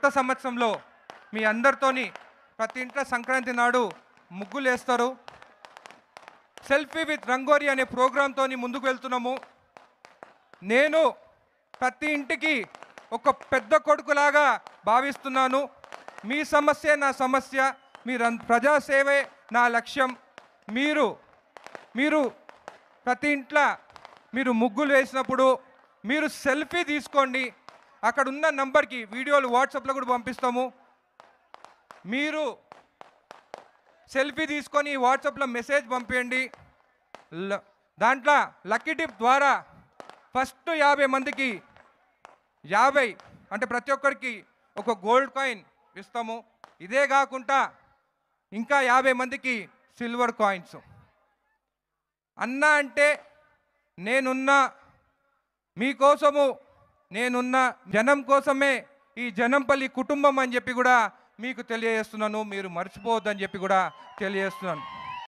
కొత్త సంవత్సరంలో మీ అందరితోని ప్రతి ఇంట్లో సంక్రాంతి నాడు ముగ్గులు వేస్తారు సెల్ఫీ విత్ రంగోరి అనే ప్రోగ్రాంతో ముందుకు వెళ్తున్నాము నేను ప్రతి ఇంటికి ఒక పెద్ద కొడుకులాగా భావిస్తున్నాను మీ సమస్య నా సమస్య మీ ప్రజాసేవే నా లక్ష్యం మీరు మీరు ప్రతి ఇంట్లో మీరు ముగ్గులు వేసినప్పుడు మీరు సెల్ఫీ తీసుకోండి అక్కడ ఉన్న నంబర్కి వీడియోలు వాట్సాప్లో కూడా పంపిస్తాము మీరు సెల్ఫీ తీసుకొని వాట్సాప్లో మెసేజ్ పంపించండి దాంట్లో లక్కీ టిప్ ద్వారా ఫస్ట్ యాభై మందికి యాభై అంటే ప్రతి ఒక్కరికి ఒక గోల్డ్ కాయిన్ ఇస్తాము ఇదే కాకుండా ఇంకా యాభై మందికి సిల్వర్ కాయిన్స్ అన్నా అంటే నేనున్నా మీకోసము నేనున్న జనం కోసమే ఈ జనంపల్లి కుటుంబం అని చెప్పి కూడా మీకు తెలియజేస్తున్నాను మీరు మర్చిపోవద్దని చెప్పి కూడా తెలియజేస్తున్నాను